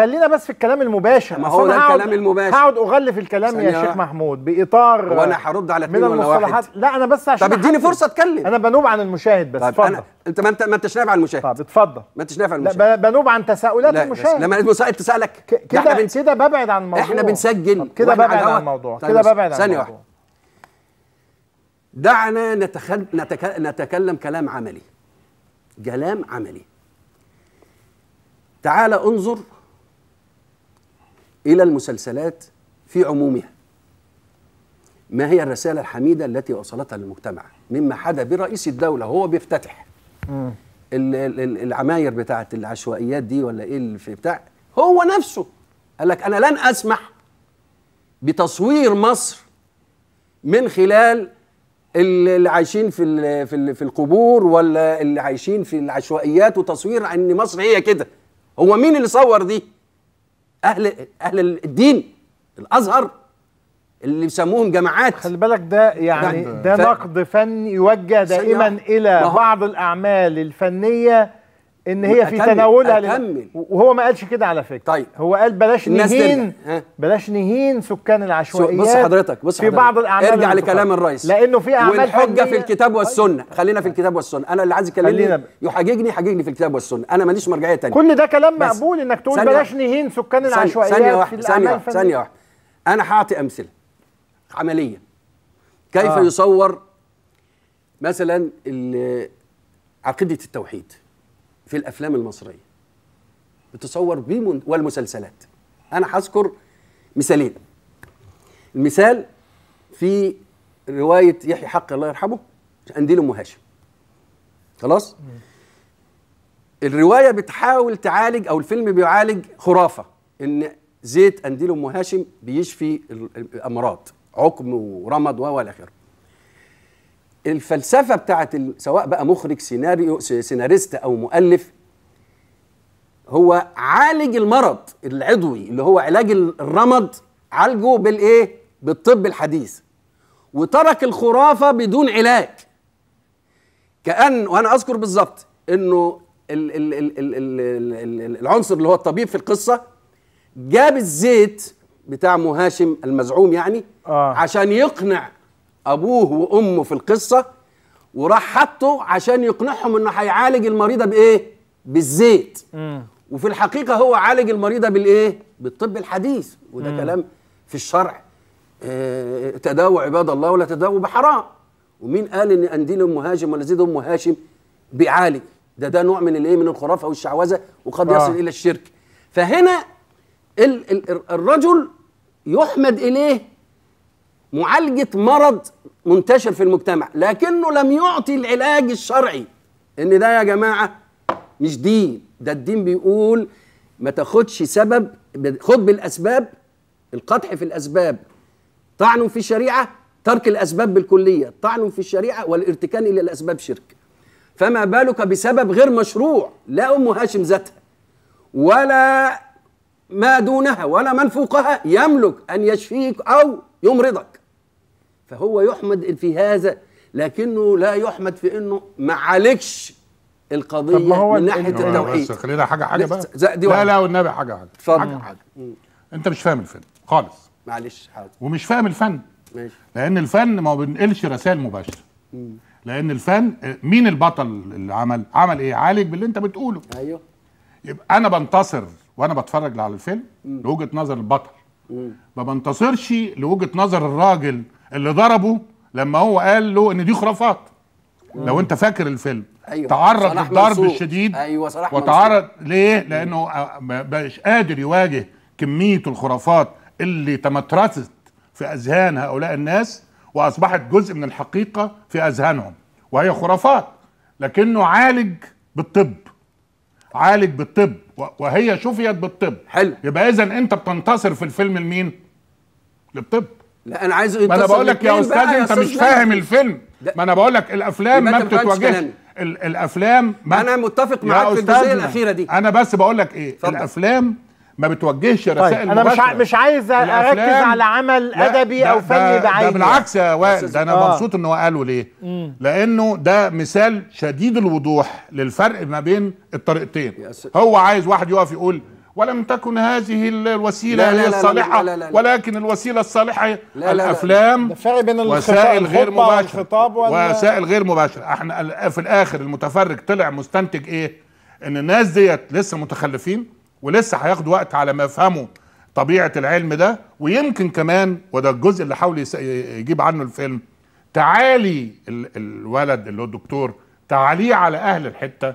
خلينا بس في الكلام المباشر ما هو ده الكلام المباشر هقعد اغلف الكلام يا شيخ محمود باطار وانا هرد على اتنين ولا واحد لا انا بس عشان طب اديني فرصه اتكلم انا بنوب عن المشاهد بس طب انا انت ما انت ما انتش نافع على المشاهد طب اتفضل ما انتش نافع على المشاهد لا بنوب عن تساؤلات لا المشاهد لما المسائل تسالك كده احنا كده ببعد عن الموضوع احنا بنسجل كده ببعد عن الموضوع طيب، كده ببعد عن ثانيه واحده دعنا نتخل... نتك... نتكلم كلام عملي كلام عملي تعال انظر إلى المسلسلات في عمومها ما هي الرسالة الحميدة التي وصلتها للمجتمع مما حدا برئيس الدولة هو بيفتتح العماير بتاعت العشوائيات دي ولا ايه اللي في بتاع هو نفسه قال لك انا لن اسمح بتصوير مصر من خلال اللي عايشين في في في القبور ولا اللي عايشين في العشوائيات وتصوير ان مصر هي كده هو مين اللي صور دي اهل اهل الدين الازهر اللي بيسموهم جماعات خلي بالك ده يعني ده, ف... نقد فني يوجه دائما الى بعض الاعمال الفنيه ان هي في تناولها أكمل. وهو ما قالش كده على فكره طيب هو قال بلاش نهين بلاش نهين سكان العشوائيات بص حضرتك بص حضرتك في بعض الاعمال ارجع لكلام الرئيس لانه في اعمال والحجه في الكتاب والسنه طيب. خلينا في الكتاب والسنه انا اللي عايز يكلمني يحاججني حاججني في الكتاب والسنه انا ماليش مرجعيه ثانيه كل ده كلام مقبول انك تقول بلاش نهين سكان العشوائيات ثانيه واحده ثانيه واحده ثانيه واحده انا هعطي امثله عمليا كيف آه. يصور مثلا عقيده التوحيد في الافلام المصريه بتصور بيه والمسلسلات انا هذكر مثالين المثال في روايه يحيى حق الله يرحمه انديل ام هاشم خلاص الروايه بتحاول تعالج او الفيلم بيعالج خرافه ان زيت انديل ام هاشم بيشفي الامراض عقم ورمض الى اخره الفلسفه بتاعت سواء بقى مخرج سيناريو سيناريست او مؤلف هو عالج المرض العضوي اللي هو علاج الرمد عالجه بالايه بالطب الحديث وترك الخرافه بدون علاج كان وانا اذكر بالظبط انه العنصر اللي هو الطبيب في القصه جاب الزيت بتاع مهاشم المزعوم يعني آه. عشان يقنع ابوه وامه في القصه وراح حطه عشان يقنعهم انه هيعالج المريضه بايه بالزيت مم. وفي الحقيقه هو عالج المريضه بالايه بالطب الحديث وده مم. كلام في الشرع اه تداووا عباد الله ولا تداووا بحرام ومين قال ان انديل ام هاشم ولا زيد ام هاشم بيعالج ده ده نوع من الايه من الخرافه والشعوذه وقد آه. يصل الى الشرك فهنا ال ال الرجل يحمد اليه معالجة مرض منتشر في المجتمع لكنه لم يعطي العلاج الشرعي ان ده يا جماعة مش دين ده الدين بيقول ما تاخدش سبب خد بالاسباب القدح في الاسباب طعن في الشريعة ترك الاسباب بالكلية طعن في الشريعة والارتكان الى الاسباب شرك فما بالك بسبب غير مشروع لا ام هاشم ذاتها ولا ما دونها ولا من فوقها يملك ان يشفيك او يمرضك فهو يحمد في هذا لكنه لا يحمد في انه ما عالجش القضيه طب ما هو من ناحيه التوحيد خلينا حاجه حاجه بقى دي لا لا والنبي حاجه حاجه اتفضل حاجه حاجه انت مش فاهم الفن خالص معلش حاضر ومش فاهم الفن ماشي لان الفن ما بينقلش رسائل مباشره لان الفن مين البطل اللي عمل عمل ايه عالج باللي انت بتقوله ايوه يبقى انا بنتصر وانا بتفرج على الفيلم لوجهه نظر البطل ما بنتصرش لوجهه نظر الراجل اللي ضربه لما هو قال له ان دي خرافات لو انت فاكر الفيلم أيوة. تعرض للضرب الشديد أيوة صلاح وتعرض منصور. ليه لانه مش قادر يواجه كميه الخرافات اللي تمترست في اذهان هؤلاء الناس واصبحت جزء من الحقيقه في اذهانهم وهي خرافات لكنه عالج بالطب عالج بالطب وهي شفيت بالطب حلو يبقى اذا انت بتنتصر في الفيلم لمين؟ للطب لا انا عايز ما انا بقول لك يا استاذ انت مش فاهم الفيلم ما انا بقول لك الافلام ما بتتواجهش الافلام ما انا متفق معاك في الجزئيه الاخيره دي انا بس بقول لك ايه فضل. الافلام ما بتوجهش طيب، رسائل طيب. انا مش مش عايز اركز على عمل ادبي او فني بعينه ده بالعكس يا وائل ده انا آه. مبسوط ان هو قاله ليه مم. لانه ده مثال شديد الوضوح للفرق ما بين الطريقتين هو عايز واحد يقف يقول ولم تكن هذه الوسيلة هي الصالحة لا لا ولكن الوسيلة الصالحة لا لا الأفلام بين وسائل غير مباشرة وسائل غير مباشرة احنا في الآخر المتفرج طلع مستنتج إيه؟ إن الناس ديت لسه متخلفين ولسه هياخد وقت على ما يفهموا طبيعه العلم ده ويمكن كمان وده الجزء اللي حاول يجيب عنه الفيلم تعالي الولد اللي هو الدكتور تعاليه على اهل الحته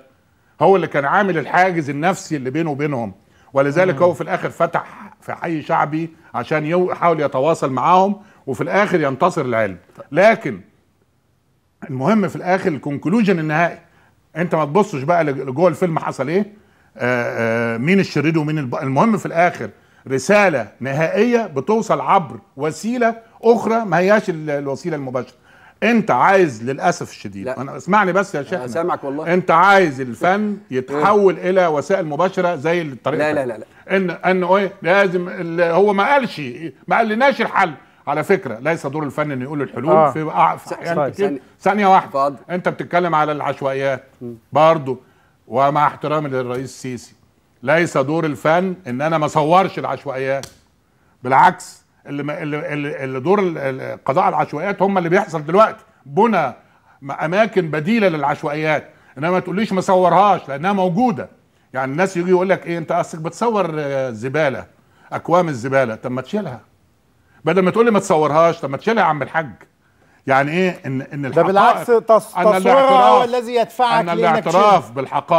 هو اللي كان عامل الحاجز النفسي اللي بينه وبينهم ولذلك هو في الاخر فتح في حي شعبي عشان يحاول يتواصل معاهم وفي الاخر ينتصر العلم لكن المهم في الاخر الكونكلوجن النهائي انت ما تبصش بقى لجوه الفيلم حصل ايه آه، آه، مين الشرير ومين الب... المهم في الاخر رساله نهائيه بتوصل عبر وسيله اخرى ما هياش الوسيله المباشره انت عايز للاسف الشديد لا. انا اسمعني بس يا شيخ سامعك والله انت عايز الفن يتحول الى وسائل مباشره زي الطريقه لا, لا لا لا ان ان ايه لازم هو ما قالش ما قالناش الحل على فكره ليس دور الفن انه يقول الحلول آه. في احيان آه، ثانيه واحده انت بتتكلم على العشوائيات برضه ومع احترامي للرئيس السيسي ليس دور الفن ان انا ما اصورش العشوائيات بالعكس اللي اللي, اللي دور قضاء العشوائيات هم اللي بيحصل دلوقتي بنى اماكن بديله للعشوائيات انما ما تقوليش ما صورهاش لانها موجوده يعني الناس يجي يقول لك ايه انت اصلك بتصور آه، زباله اكوام الزباله طب ما تشيلها بدل ما تقول لي ما تصورهاش طب ما تشيلها يا عم الحاج يعني ايه ان ان الحقائق ده بالعكس تصويرها هو الذي يدفعك ان الاعتراف بالحقائق